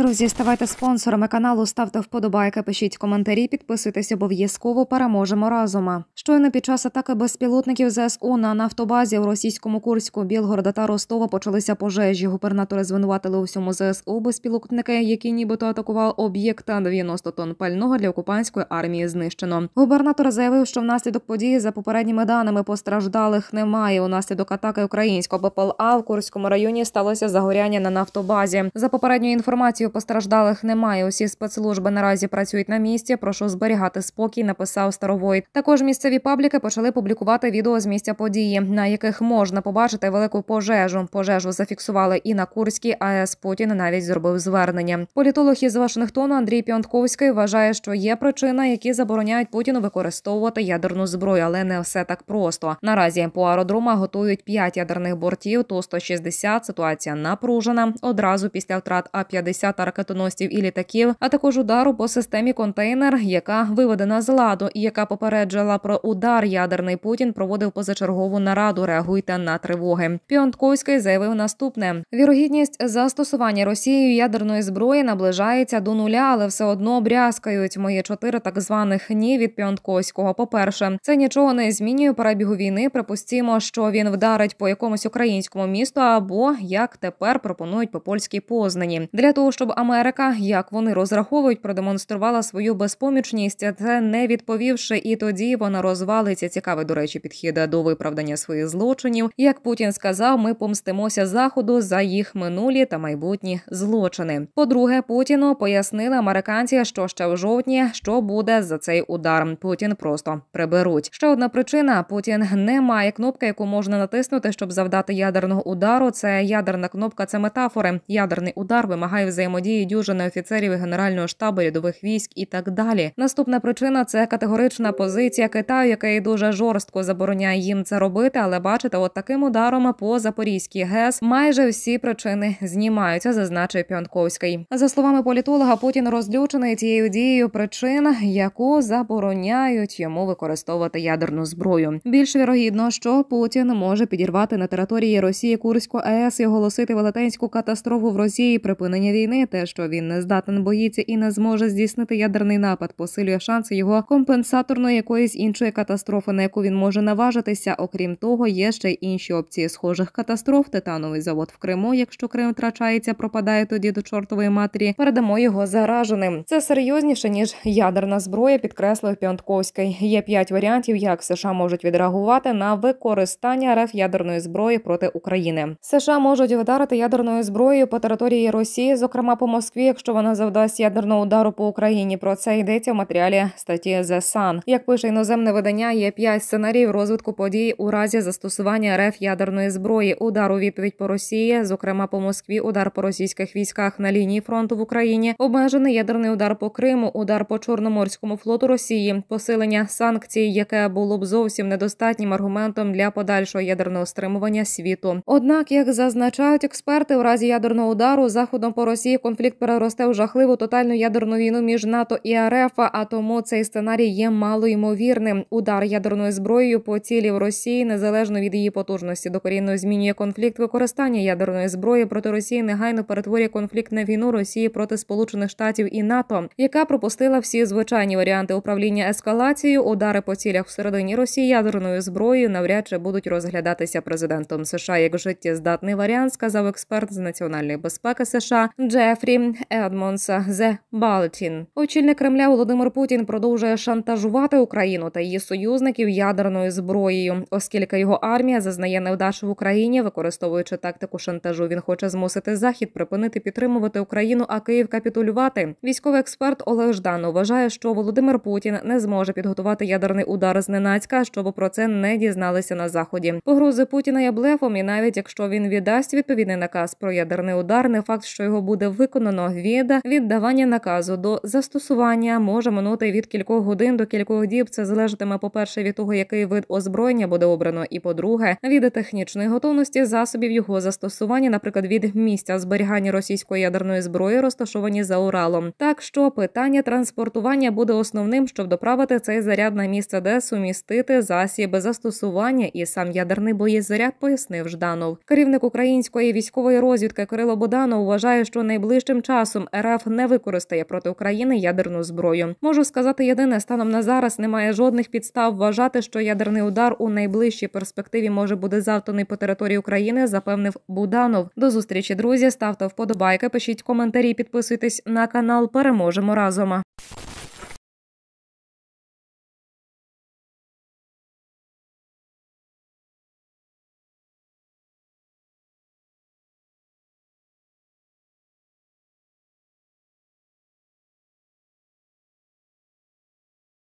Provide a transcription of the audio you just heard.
Друзі, ставайте спонсорами каналу, ставте вподобайки, пишіть коментарі, підписуйтесь обов'язково. Переможемо разом. Щойно під час атаки безпілотників ЗСУ на нафтобазі у російському Курську, Білгорода та Ростова почалися пожежі. Губернатори звинуватили у всьому ЗСУ безпілотники, які нібито атакували об'єкт та 90 тонн пального для окупанської армії. Знищено. Губернатор заявив, що внаслідок події за попередніми даними постраждалих немає. Унаслідок атаки українського БПЛА в Курському районі сталося загоряння на нафтобазі. За попередньою інформацією постраждалих немає. Усі спецслужби наразі працюють на місці. Прошу зберігати спокій. Написав Старовойт. Також місцеві пабліки почали публікувати відео з місця події, на яких можна побачити велику пожежу. Пожежу зафіксували і на Курській АЕС Путін навіть зробив звернення. Політолог із Вашингтону Андрій Піонтковський вважає, що є причина, які забороняють Путіну використовувати ядерну зброю, але не все так просто. Наразі по аеродромах готують п'ять ядерних бортів. Ту 160 ситуація напружена одразу після втрат А 50 та ракетоносців і літаків, а також удару по системі контейнер, яка виведена з ладу і яка попереджала про удар ядерний Путін проводив позачергову нараду. Реагуйте на тривоги. Піонтковський заявив наступне: вірогідність застосування Росією ядерної зброї наближається до нуля, але все одно обрязкають мої чотири так званих ні від Піонтковського. По перше, це нічого не змінює перебігу війни. Припустімо, що він вдарить по якомусь українському місту, або як тепер пропонують по польській познані для того, щоб щоб Америка, як вони розраховують, продемонструвала свою безпомічність, це не відповівши, і тоді вона розвалиться. Цікавий, до речі, підхід до виправдання своїх злочинів. Як Путін сказав, ми помстимося заходу за їх минулі та майбутні злочини. По-друге, Путіну пояснили американці, що ще в жовтні що буде за цей удар. Путін просто приберуть. Ще одна причина: Путін не має кнопки, яку можна натиснути, щоб завдати ядерного удару. Це ядерна кнопка, це метафори. Ядерний удар вимагає взаєм взаємодії дюжини офіцерів генерального штабу рядових військ і так далі. Наступна причина це категорична позиція Китаю, який дуже жорстко забороняє їм це робити. Але бачите, от таким ударом по Запорізькій ГЕС майже всі причини знімаються, зазначив Піонковський. За словами політолога, Путін розлючений цією дією причин, яку забороняють йому використовувати ядерну зброю. Більш вірогідно, що Путін може підірвати на території Росії Курську АЕС і оголосити велетенську катастрофу в Росії припинення війни. Те, що він не здатен боїться і не зможе здійснити ядерний напад, посилює шанси його компенсаторної якоїсь іншої катастрофи, на яку він може наважитися. Окрім того, є ще й інші опції схожих катастроф. Титановий завод в Криму. Якщо Крим втрачається, пропадає тоді до чортової матері. Передамо його зараженим. Це серйозніше ніж ядерна зброя, підкреслив Піонтковський. Є п'ять варіантів, як США можуть відреагувати на використання РФ ядерної зброї проти України. США можуть вдарити ядерною зброєю по території Росії, зокрема зокрема по Москві, якщо вона завдасть ядерного удару по Україні. Про це йдеться в матеріалі статті The Sun. Як пише іноземне видання, є п'ять сценаріїв розвитку подій у разі застосування РФ ядерної зброї. Удар у відповідь по Росії, зокрема по Москві, удар по російських військах на лінії фронту в Україні, обмежений ядерний удар по Криму, удар по Чорноморському флоту Росії, посилення санкцій, яке було б зовсім недостатнім аргументом для подальшого ядерного стримування світу. Однак, як зазначають експерти, у разі ядерного удару заходом по Росії конфлікт переросте у жахливу тотальну ядерну війну між НАТО і РФ, а тому цей сценарій є малоймовірним. Удар ядерною зброєю по цілі в Росії незалежно від її потужності. Докорінно змінює конфлікт використання ядерної зброї проти Росії негайно перетворює конфлікт на війну Росії проти Сполучених Штатів і НАТО, яка пропустила всі звичайні варіанти управління ескалацією. Удари по цілях всередині Росії ядерною зброєю навряд чи будуть розглядатися президентом США як життєздатний варіант, сказав експерт з національної безпеки США Дже. Джефрі Едмонса Зе Балтін. Очільник Кремля Володимир Путін продовжує шантажувати Україну та її союзників ядерною зброєю, оскільки його армія зазнає невдач в Україні, використовуючи тактику шантажу. Він хоче змусити захід припинити підтримувати Україну, а Київ капітулювати. Військовий експерт Олег Ждан вважає, що Володимир Путін не зможе підготувати ядерний удар зненацька, щоб про це не дізналися на заході. Погрози Путіна є блефом, і навіть якщо він віддасть відповідний наказ про ядерний удар, не факт, що його буде в виконаного від віддавання наказу до застосування може минути від кількох годин до кількох діб. Це залежатиме, по перше, від того, який вид озброєння буде обрано, і по-друге, від технічної готовності засобів його застосування, наприклад, від місця зберігання російської ядерної зброї, розташовані за Уралом. Так що питання транспортування буде основним, щоб доправити цей заряд на місце, де сумістити засіб застосування і сам ядерний боєзаряд, пояснив Жданов. Керівник української військової розвідки Кирило Боданов вважає, що найближче найближчим часом РФ не використає проти України ядерну зброю. Можу сказати, єдине станом на зараз немає жодних підстав вважати, що ядерний удар у найближчій перспективі може бути завданий по території України. Запевнив Буданов. До зустрічі друзі. Ставте вподобайки, пишіть коментарі, підписуйтесь на канал. Переможемо разом.